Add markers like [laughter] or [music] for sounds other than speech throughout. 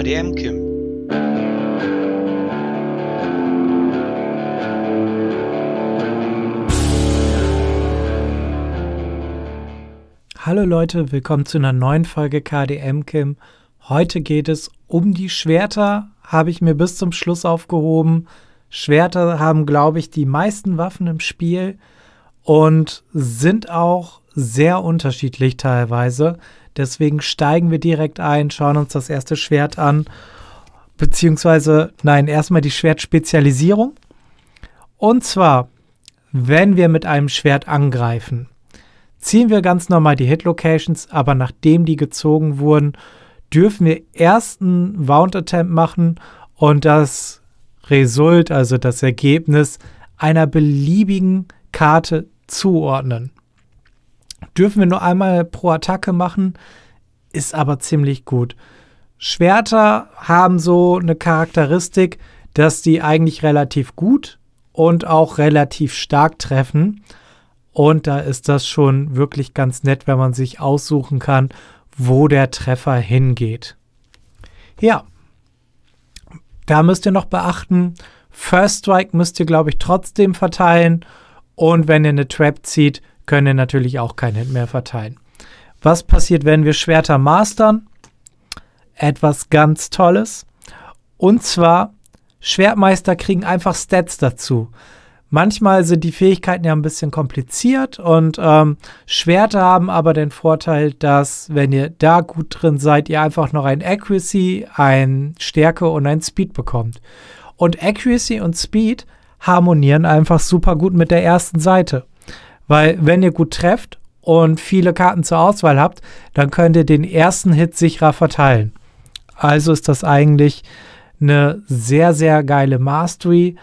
ADM Kim. Hallo Leute, willkommen zu einer neuen Folge KDM Kim. Heute geht es um die Schwerter, habe ich mir bis zum Schluss aufgehoben. Schwerter haben, glaube ich, die meisten Waffen im Spiel und sind auch sehr unterschiedlich teilweise. Deswegen steigen wir direkt ein, schauen uns das erste Schwert an. Beziehungsweise, nein, erstmal die Schwertspezialisierung. Und zwar, wenn wir mit einem Schwert angreifen, ziehen wir ganz normal die Hit-Locations, aber nachdem die gezogen wurden, dürfen wir erst einen Wound-Attempt machen und das Result, also das Ergebnis, einer beliebigen Karte zuordnen. Dürfen wir nur einmal pro Attacke machen, ist aber ziemlich gut. Schwerter haben so eine Charakteristik, dass die eigentlich relativ gut und auch relativ stark treffen. Und da ist das schon wirklich ganz nett, wenn man sich aussuchen kann, wo der Treffer hingeht. Ja, da müsst ihr noch beachten, First Strike müsst ihr, glaube ich, trotzdem verteilen. Und wenn ihr eine Trap zieht, können natürlich auch kein Hit mehr verteilen. Was passiert, wenn wir Schwerter mastern? Etwas ganz Tolles. Und zwar, Schwertmeister kriegen einfach Stats dazu. Manchmal sind die Fähigkeiten ja ein bisschen kompliziert und ähm, Schwerter haben aber den Vorteil, dass wenn ihr da gut drin seid, ihr einfach noch ein Accuracy, ein Stärke und ein Speed bekommt. Und Accuracy und Speed harmonieren einfach super gut mit der ersten Seite. Weil wenn ihr gut trefft und viele Karten zur Auswahl habt, dann könnt ihr den ersten Hit sicherer verteilen. Also ist das eigentlich eine sehr, sehr geile Mastery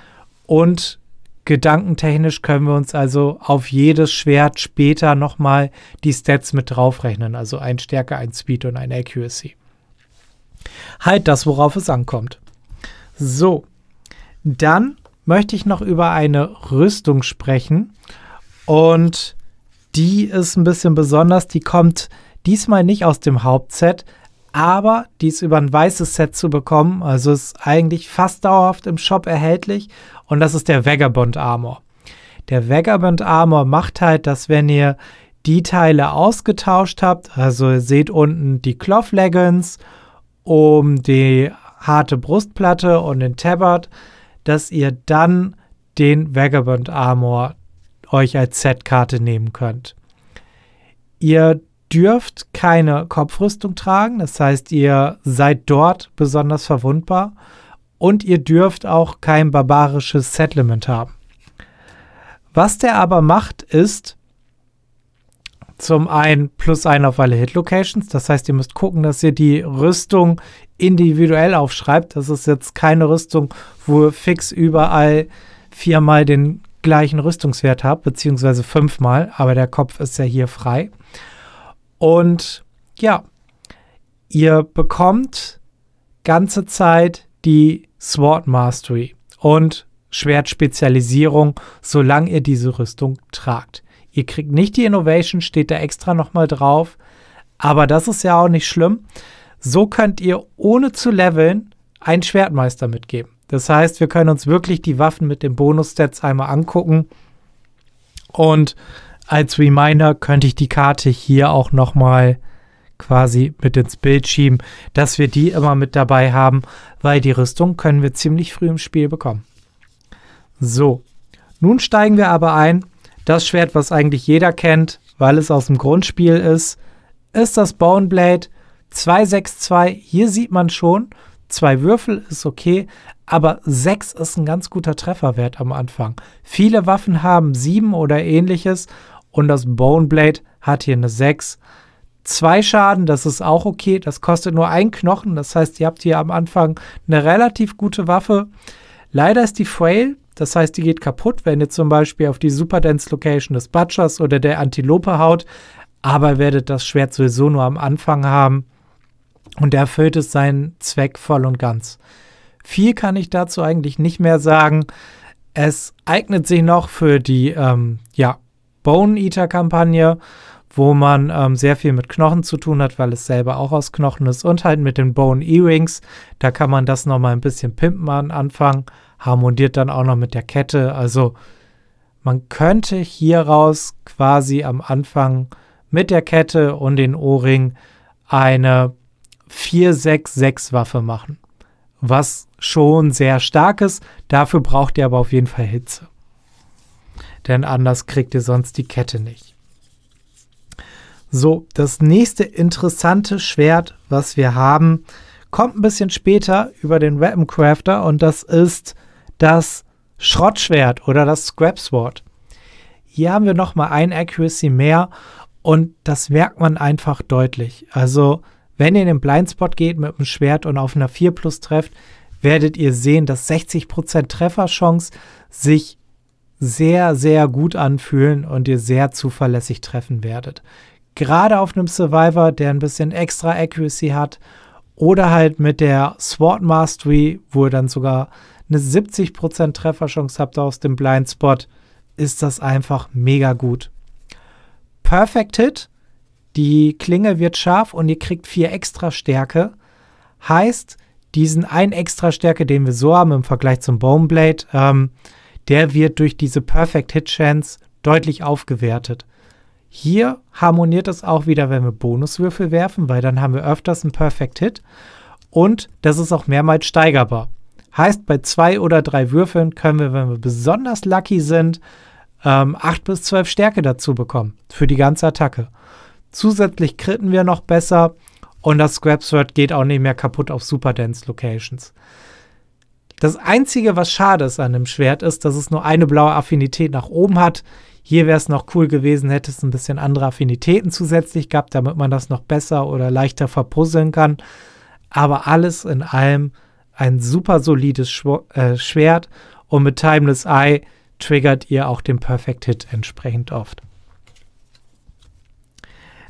und gedankentechnisch können wir uns also auf jedes Schwert später nochmal die Stats mit draufrechnen. Also ein Stärke, ein Speed und ein Accuracy. Halt das, worauf es ankommt. So, dann möchte ich noch über eine Rüstung sprechen. Und die ist ein bisschen besonders. Die kommt diesmal nicht aus dem Hauptset, aber die ist über ein weißes Set zu bekommen. Also ist eigentlich fast dauerhaft im Shop erhältlich. Und das ist der Vagabond Armor. Der Vagabond Armor macht halt, dass wenn ihr die Teile ausgetauscht habt, also ihr seht unten die Cloth Leggings um die harte Brustplatte und den Tabard, dass ihr dann den Vagabond Armor euch als Set-Karte nehmen könnt. Ihr dürft keine Kopfrüstung tragen, das heißt, ihr seid dort besonders verwundbar und ihr dürft auch kein barbarisches Settlement haben. Was der aber macht, ist zum einen plus ein auf alle Hit-Locations, das heißt, ihr müsst gucken, dass ihr die Rüstung individuell aufschreibt. Das ist jetzt keine Rüstung, wo ihr fix überall viermal den gleichen Rüstungswert habe, beziehungsweise fünfmal, aber der Kopf ist ja hier frei. Und ja, ihr bekommt ganze Zeit die Sword Mastery und Schwertspezialisierung, solange ihr diese Rüstung tragt. Ihr kriegt nicht die Innovation, steht da extra nochmal drauf, aber das ist ja auch nicht schlimm. So könnt ihr ohne zu leveln einen Schwertmeister mitgeben. Das heißt, wir können uns wirklich die Waffen mit den Bonus-Stats einmal angucken. Und als Reminder könnte ich die Karte hier auch nochmal quasi mit ins Bild schieben, dass wir die immer mit dabei haben, weil die Rüstung können wir ziemlich früh im Spiel bekommen. So, nun steigen wir aber ein. Das Schwert, was eigentlich jeder kennt, weil es aus dem Grundspiel ist, ist das Boneblade 262. Hier sieht man schon, Zwei Würfel ist okay, aber sechs ist ein ganz guter Trefferwert am Anfang. Viele Waffen haben sieben oder ähnliches und das Boneblade hat hier eine sechs. Zwei Schaden, das ist auch okay. Das kostet nur ein Knochen. Das heißt, ihr habt hier am Anfang eine relativ gute Waffe. Leider ist die Frail, das heißt, die geht kaputt, wenn ihr zum Beispiel auf die Super Dance Location des Butchers oder der Antilope haut. Aber werdet das Schwert sowieso nur am Anfang haben und erfüllt es seinen Zweck voll und ganz. Viel kann ich dazu eigentlich nicht mehr sagen. Es eignet sich noch für die ähm, ja, Bone Eater Kampagne, wo man ähm, sehr viel mit Knochen zu tun hat, weil es selber auch aus Knochen ist und halt mit den Bone Earrings. Da kann man das nochmal ein bisschen pimpen an Anfang, harmoniert dann auch noch mit der Kette. Also man könnte hieraus quasi am Anfang mit der Kette und den Ohrring eine 466-Waffe machen. Was schon sehr stark ist. Dafür braucht ihr aber auf jeden Fall Hitze. Denn anders kriegt ihr sonst die Kette nicht. So, das nächste interessante Schwert, was wir haben, kommt ein bisschen später über den Weapon Crafter und das ist das Schrottschwert oder das Scrap Sword. Hier haben wir nochmal ein Accuracy mehr und das merkt man einfach deutlich. Also wenn ihr in den Blindspot geht mit dem Schwert und auf einer 4 plus trefft, werdet ihr sehen, dass 60% Trefferchance sich sehr, sehr gut anfühlen und ihr sehr zuverlässig treffen werdet. Gerade auf einem Survivor, der ein bisschen extra Accuracy hat oder halt mit der Sword Mastery, wo ihr dann sogar eine 70% Trefferchance habt aus dem Blindspot, ist das einfach mega gut. Perfect Hit die Klinge wird scharf und ihr kriegt vier extra Stärke. Heißt, diesen ein extra Stärke, den wir so haben im Vergleich zum Boneblade, ähm, der wird durch diese Perfect Hit Chance deutlich aufgewertet. Hier harmoniert es auch wieder, wenn wir Bonuswürfel werfen, weil dann haben wir öfters einen Perfect Hit und das ist auch mehrmals steigerbar. Heißt, bei zwei oder drei Würfeln können wir, wenn wir besonders lucky sind, ähm, 8 bis zwölf Stärke dazu bekommen für die ganze Attacke. Zusätzlich kritten wir noch besser und das Scrap Sword geht auch nicht mehr kaputt auf super dense Locations. Das einzige, was schade ist an dem Schwert, ist, dass es nur eine blaue Affinität nach oben hat. Hier wäre es noch cool gewesen, hätte es ein bisschen andere Affinitäten zusätzlich gehabt, damit man das noch besser oder leichter verpuzzeln kann. Aber alles in allem ein super solides Schw äh, Schwert und mit Timeless Eye triggert ihr auch den Perfect Hit entsprechend oft.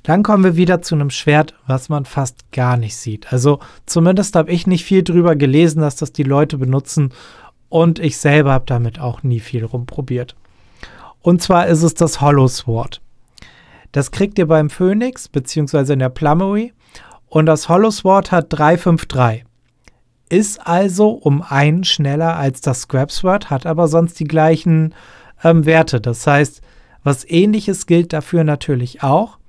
Dann kommen wir wieder zu einem Schwert, was man fast gar nicht sieht. Also zumindest habe ich nicht viel drüber gelesen, dass das die Leute benutzen und ich selber habe damit auch nie viel rumprobiert. Und zwar ist es das Hollow Sword. Das kriegt ihr beim Phoenix bzw. in der Plummery und das Hollow Sword hat 353. Ist also um einen schneller als das Scrap Sword, hat aber sonst die gleichen ähm, Werte. Das heißt, was ähnliches gilt dafür natürlich auch.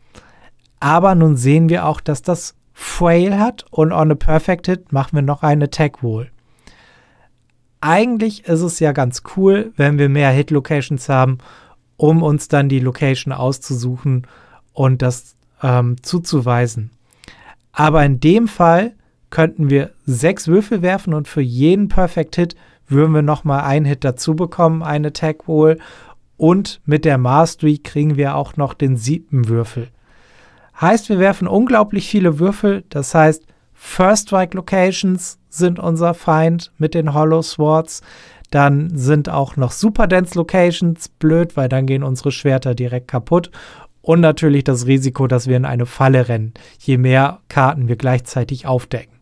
Aber nun sehen wir auch, dass das Frail hat und on a Perfect Hit machen wir noch eine Tag Wall. Eigentlich ist es ja ganz cool, wenn wir mehr Hit Locations haben, um uns dann die Location auszusuchen und das ähm, zuzuweisen. Aber in dem Fall könnten wir sechs Würfel werfen und für jeden Perfect Hit würden wir nochmal einen Hit dazu bekommen, eine Tag Wall. Und mit der Mastery kriegen wir auch noch den siebten Würfel. Heißt, wir werfen unglaublich viele Würfel. Das heißt, First Strike Locations sind unser Feind mit den Hollow Swords. Dann sind auch noch Super Dance Locations blöd, weil dann gehen unsere Schwerter direkt kaputt. Und natürlich das Risiko, dass wir in eine Falle rennen, je mehr Karten wir gleichzeitig aufdecken.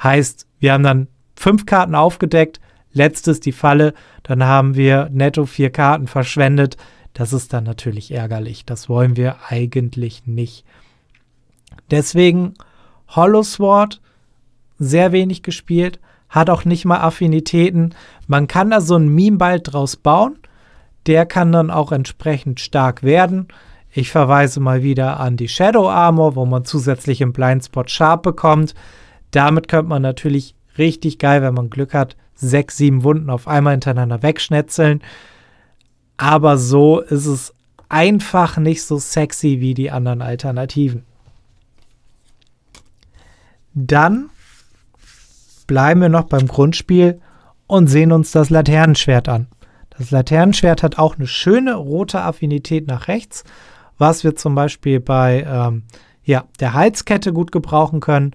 Heißt, wir haben dann fünf Karten aufgedeckt, letztes die Falle, dann haben wir netto vier Karten verschwendet. Das ist dann natürlich ärgerlich. Das wollen wir eigentlich nicht. Deswegen Hollow Sword sehr wenig gespielt, hat auch nicht mal Affinitäten. Man kann da so einen Meme bald draus bauen. Der kann dann auch entsprechend stark werden. Ich verweise mal wieder an die Shadow Armor, wo man zusätzlich im Blindspot Sharp bekommt. Damit könnte man natürlich richtig geil, wenn man Glück hat, sechs, sieben Wunden auf einmal hintereinander wegschnetzeln. Aber so ist es einfach nicht so sexy wie die anderen Alternativen. Dann bleiben wir noch beim Grundspiel und sehen uns das Laternenschwert an. Das Laternenschwert hat auch eine schöne rote Affinität nach rechts, was wir zum Beispiel bei ähm, ja, der Halskette gut gebrauchen können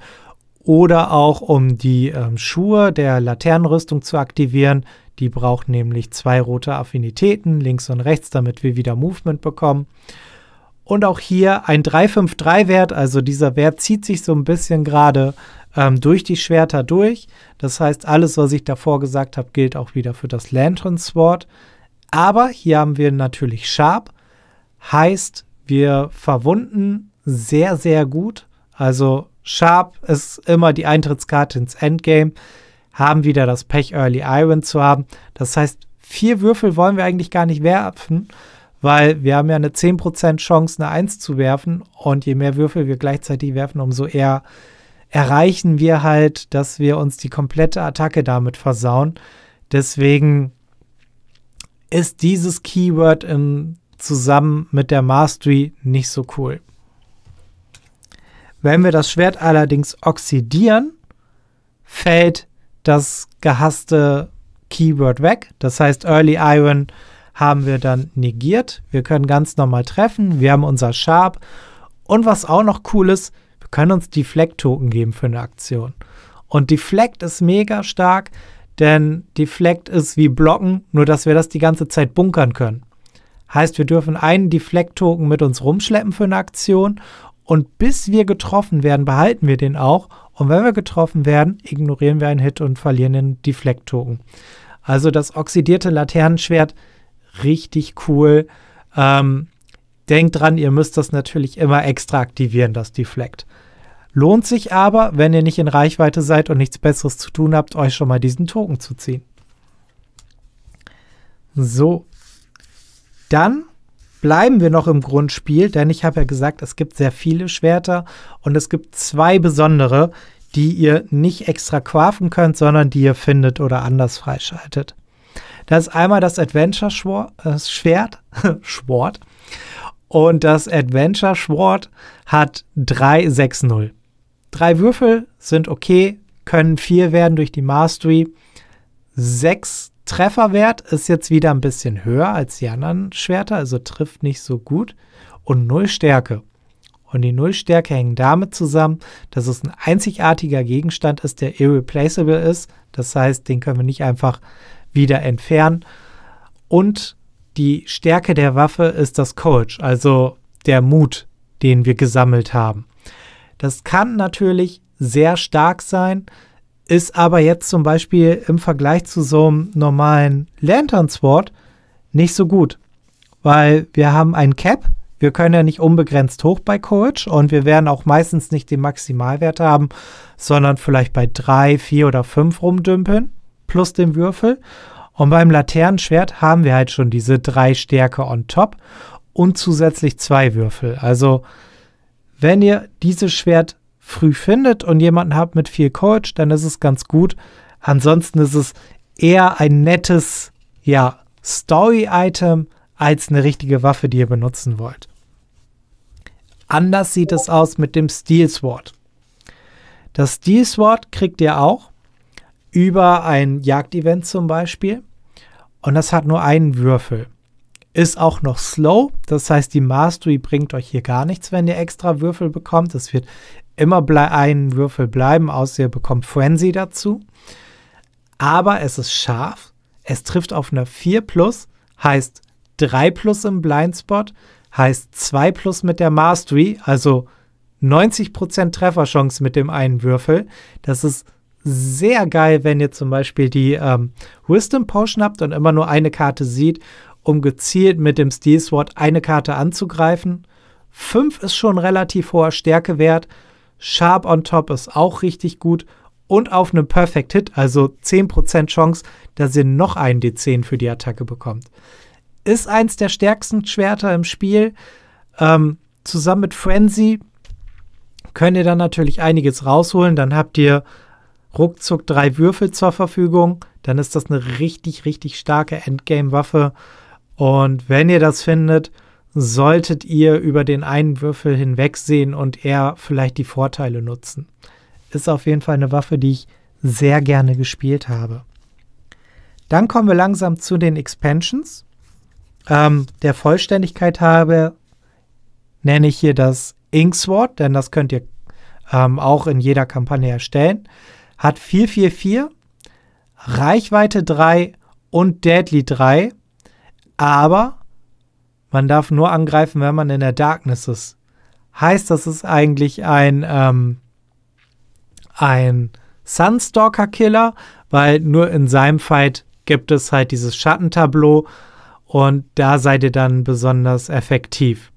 oder auch um die ähm, Schuhe der Laternenrüstung zu aktivieren. Die braucht nämlich zwei rote Affinitäten, links und rechts, damit wir wieder Movement bekommen. Und auch hier ein 353-Wert, also dieser Wert zieht sich so ein bisschen gerade ähm, durch die Schwerter durch. Das heißt, alles, was ich davor gesagt habe, gilt auch wieder für das Lantern Sword. Aber hier haben wir natürlich Sharp, heißt, wir verwunden sehr, sehr gut. Also Sharp ist immer die Eintrittskarte ins Endgame, haben wieder das Pech, Early Iron zu haben. Das heißt, vier Würfel wollen wir eigentlich gar nicht werfen, weil wir haben ja eine 10% Chance, eine 1 zu werfen und je mehr Würfel wir gleichzeitig werfen, umso eher erreichen wir halt, dass wir uns die komplette Attacke damit versauen. Deswegen ist dieses Keyword im, zusammen mit der Mastery nicht so cool. Wenn wir das Schwert allerdings oxidieren, fällt das gehasste Keyword weg. Das heißt, Early Iron haben wir dann negiert. Wir können ganz normal treffen. Wir haben unser Sharp. Und was auch noch cool ist, wir können uns Deflect-Token geben für eine Aktion. Und Deflect ist mega stark, denn Deflect ist wie Blocken, nur dass wir das die ganze Zeit bunkern können. Heißt, wir dürfen einen Deflect-Token mit uns rumschleppen für eine Aktion und bis wir getroffen werden, behalten wir den auch. Und wenn wir getroffen werden, ignorieren wir einen Hit und verlieren den Deflect-Token. Also das oxidierte Laternenschwert richtig cool. Ähm, denkt dran, ihr müsst das natürlich immer extra aktivieren, das Deflect. Lohnt sich aber, wenn ihr nicht in Reichweite seid und nichts Besseres zu tun habt, euch schon mal diesen Token zu ziehen. So. Dann bleiben wir noch im Grundspiel, denn ich habe ja gesagt, es gibt sehr viele Schwerter und es gibt zwei besondere, die ihr nicht extra quaffen könnt, sondern die ihr findet oder anders freischaltet. Da ist einmal das Adventure-Schwert. Äh, Schwert. [laughs] Und das Adventure-Schwert hat 3, 6, 0. Drei Würfel sind okay, können vier werden durch die Mastery. Sechs Trefferwert ist jetzt wieder ein bisschen höher als die anderen Schwerter, also trifft nicht so gut. Und null Stärke. Und die Nullstärke hängen damit zusammen, dass es ein einzigartiger Gegenstand ist, der irreplaceable ist. Das heißt, den können wir nicht einfach wieder entfernen. Und die Stärke der Waffe ist das Courage, also der Mut, den wir gesammelt haben. Das kann natürlich sehr stark sein, ist aber jetzt zum Beispiel im Vergleich zu so einem normalen Lantern Sword nicht so gut, weil wir haben ein Cap, wir können ja nicht unbegrenzt hoch bei Coach und wir werden auch meistens nicht den Maximalwert haben, sondern vielleicht bei drei, vier oder fünf rumdümpeln plus den Würfel. Und beim Laternenschwert haben wir halt schon diese drei Stärke on top und zusätzlich zwei Würfel. Also wenn ihr dieses Schwert früh findet und jemanden habt mit viel Coach, dann ist es ganz gut. Ansonsten ist es eher ein nettes, ja, Story-Item als eine richtige Waffe, die ihr benutzen wollt. Anders sieht es aus mit dem Steel Sword. Das Steel Sword kriegt ihr auch über ein Jagdevent zum Beispiel. Und das hat nur einen Würfel. Ist auch noch slow, das heißt, die Mastery bringt euch hier gar nichts, wenn ihr extra Würfel bekommt. Es wird immer ein Würfel bleiben, außer ihr bekommt Frenzy dazu. Aber es ist scharf. Es trifft auf einer 4 plus, heißt 3 plus im Blindspot, heißt 2 plus mit der Mastery, also 90% Trefferchance mit dem einen Würfel. Das ist sehr geil, wenn ihr zum Beispiel die ähm, Wisdom Potion habt und immer nur eine Karte sieht, um gezielt mit dem Steel Sword eine Karte anzugreifen. 5 ist schon relativ hoher Stärkewert. Sharp on top ist auch richtig gut. Und auf einem Perfect Hit, also 10% Chance, dass ihr noch einen D10 für die Attacke bekommt. Ist eins der stärksten Schwerter im Spiel. Ähm, zusammen mit Frenzy könnt ihr dann natürlich einiges rausholen. Dann habt ihr ruckzuck drei Würfel zur Verfügung, dann ist das eine richtig, richtig starke Endgame-Waffe. Und wenn ihr das findet, solltet ihr über den einen Würfel hinwegsehen und eher vielleicht die Vorteile nutzen. Ist auf jeden Fall eine Waffe, die ich sehr gerne gespielt habe. Dann kommen wir langsam zu den Expansions. Ähm, der Vollständigkeit habe nenne ich hier das Inksword, denn das könnt ihr ähm, auch in jeder Kampagne erstellen hat 444, Reichweite 3 und Deadly 3, aber man darf nur angreifen, wenn man in der Darkness ist. Heißt, das ist eigentlich ein, ähm, ein Sunstalker-Killer, weil nur in seinem Fight gibt es halt dieses Schattentableau und da seid ihr dann besonders effektiv.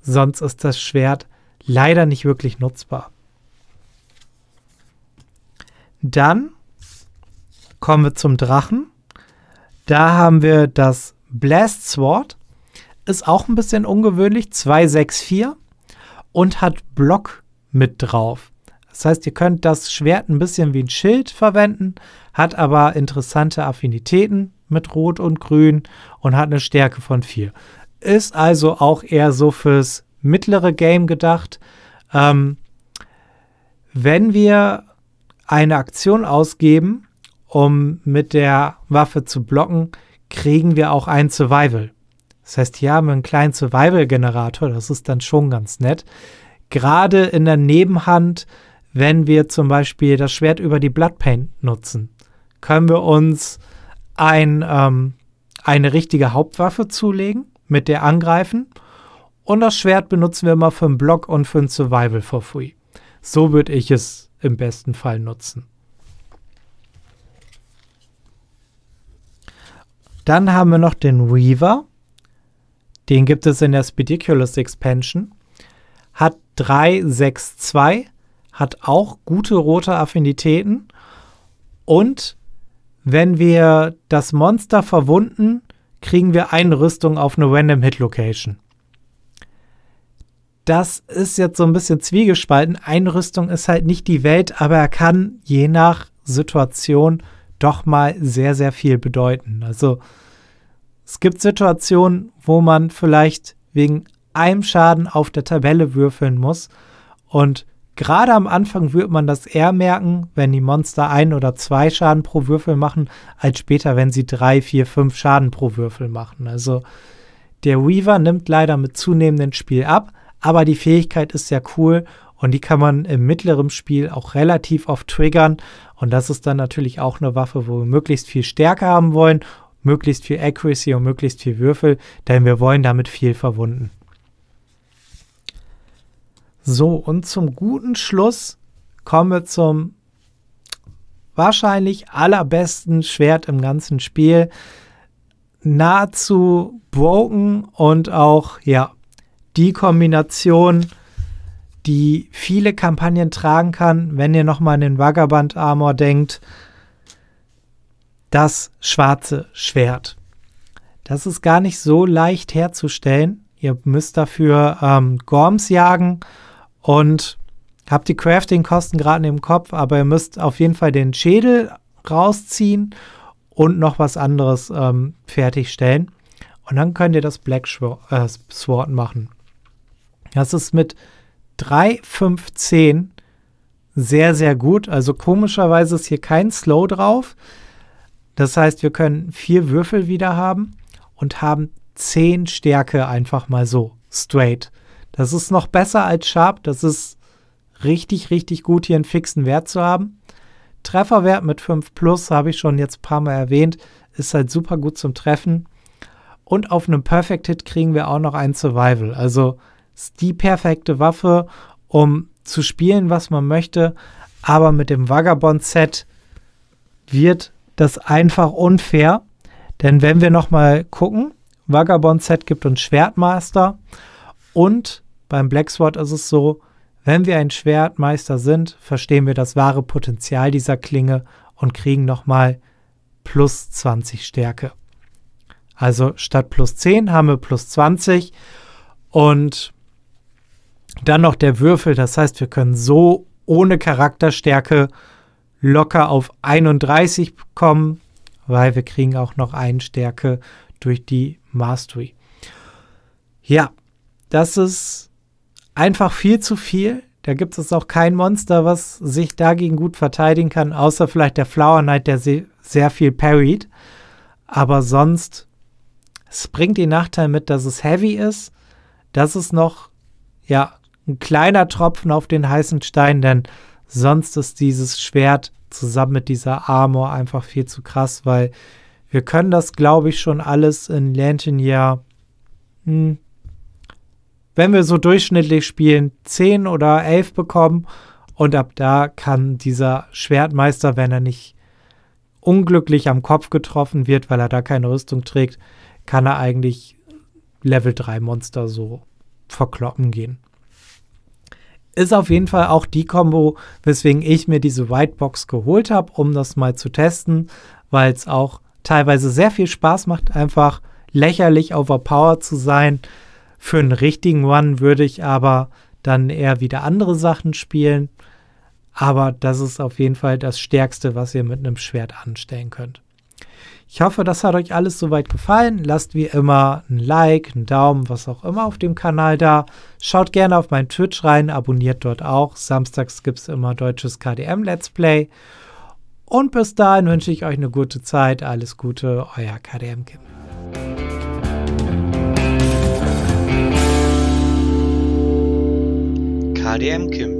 Sonst ist das Schwert leider nicht wirklich nutzbar. Dann kommen wir zum Drachen. Da haben wir das Blast Sword. Ist auch ein bisschen ungewöhnlich. 264 und hat Block mit drauf. Das heißt, ihr könnt das Schwert ein bisschen wie ein Schild verwenden, hat aber interessante Affinitäten mit Rot und Grün und hat eine Stärke von 4. Ist also auch eher so fürs mittlere Game gedacht. Ähm, wenn wir eine Aktion ausgeben, um mit der Waffe zu blocken, kriegen wir auch ein Survival. Das heißt, hier haben wir einen kleinen Survival-Generator, das ist dann schon ganz nett. Gerade in der Nebenhand, wenn wir zum Beispiel das Schwert über die Bloodpaint nutzen, können wir uns ein, ähm, eine richtige Hauptwaffe zulegen, mit der angreifen. Und das Schwert benutzen wir immer für einen Block und für einen Survival for free. So würde ich es im besten Fall nutzen. Dann haben wir noch den Weaver. Den gibt es in der Spediculous Expansion. Hat 362, hat auch gute rote Affinitäten. Und wenn wir das Monster verwunden, kriegen wir eine Rüstung auf eine Random Hit Location das ist jetzt so ein bisschen zwiegespalten. Einrüstung ist halt nicht die Welt, aber er kann je nach Situation doch mal sehr, sehr viel bedeuten. Also es gibt Situationen, wo man vielleicht wegen einem Schaden auf der Tabelle würfeln muss. Und gerade am Anfang wird man das eher merken, wenn die Monster ein oder zwei Schaden pro Würfel machen, als später, wenn sie drei, vier, fünf Schaden pro Würfel machen. Also der Weaver nimmt leider mit zunehmendem Spiel ab, aber die Fähigkeit ist sehr cool und die kann man im mittleren Spiel auch relativ oft triggern und das ist dann natürlich auch eine Waffe, wo wir möglichst viel Stärke haben wollen, möglichst viel Accuracy und möglichst viel Würfel, denn wir wollen damit viel verwunden. So, und zum guten Schluss kommen wir zum wahrscheinlich allerbesten Schwert im ganzen Spiel. Nahezu broken und auch, ja, die Kombination, die viele Kampagnen tragen kann, wenn ihr nochmal an den Vagabond Armor denkt. Das schwarze Schwert. Das ist gar nicht so leicht herzustellen. Ihr müsst dafür ähm, Gorms jagen und habt die Crafting-Kosten gerade im Kopf, aber ihr müsst auf jeden Fall den Schädel rausziehen und noch was anderes ähm, fertigstellen. Und dann könnt ihr das Black äh, Sword machen. Das ist mit 3, 5, 10 sehr, sehr gut. Also komischerweise ist hier kein Slow drauf. Das heißt, wir können vier Würfel wieder haben und haben 10 Stärke einfach mal so straight. Das ist noch besser als Sharp. Das ist richtig, richtig gut, hier einen fixen Wert zu haben. Trefferwert mit 5 plus, habe ich schon jetzt ein paar Mal erwähnt, ist halt super gut zum Treffen. Und auf einem Perfect Hit kriegen wir auch noch einen Survival. Also ist die perfekte Waffe, um zu spielen, was man möchte. Aber mit dem Vagabond-Set wird das einfach unfair. Denn wenn wir nochmal gucken, Vagabond-Set gibt uns Schwertmeister. Und beim Black Sword ist es so, wenn wir ein Schwertmeister sind, verstehen wir das wahre Potenzial dieser Klinge und kriegen nochmal plus 20 Stärke. Also statt plus 10 haben wir plus 20. Und dann noch der Würfel, das heißt, wir können so ohne Charakterstärke locker auf 31 kommen, weil wir kriegen auch noch einen Stärke durch die Mastery. Ja, das ist einfach viel zu viel. Da gibt es auch kein Monster, was sich dagegen gut verteidigen kann, außer vielleicht der Flower Knight, der sehr viel parried. Aber sonst, es bringt den Nachteil mit, dass es heavy ist, dass es noch, ja, ein kleiner Tropfen auf den heißen Stein, denn sonst ist dieses Schwert zusammen mit dieser Armor einfach viel zu krass, weil wir können das, glaube ich, schon alles in Lantenier, hm, wenn wir so durchschnittlich spielen, 10 oder 11 bekommen. Und ab da kann dieser Schwertmeister, wenn er nicht unglücklich am Kopf getroffen wird, weil er da keine Rüstung trägt, kann er eigentlich Level 3 Monster so verkloppen gehen ist auf jeden Fall auch die Combo, weswegen ich mir diese Whitebox geholt habe, um das mal zu testen, weil es auch teilweise sehr viel Spaß macht, einfach lächerlich overpowered zu sein. Für einen richtigen One würde ich aber dann eher wieder andere Sachen spielen. Aber das ist auf jeden Fall das Stärkste, was ihr mit einem Schwert anstellen könnt. Ich hoffe, das hat euch alles soweit gefallen. Lasst wie immer ein Like, einen Daumen, was auch immer auf dem Kanal da. Schaut gerne auf meinen Twitch rein, abonniert dort auch. Samstags gibt es immer deutsches KDM Let's Play. Und bis dahin wünsche ich euch eine gute Zeit. Alles Gute, euer KDM Kim. KDM Kim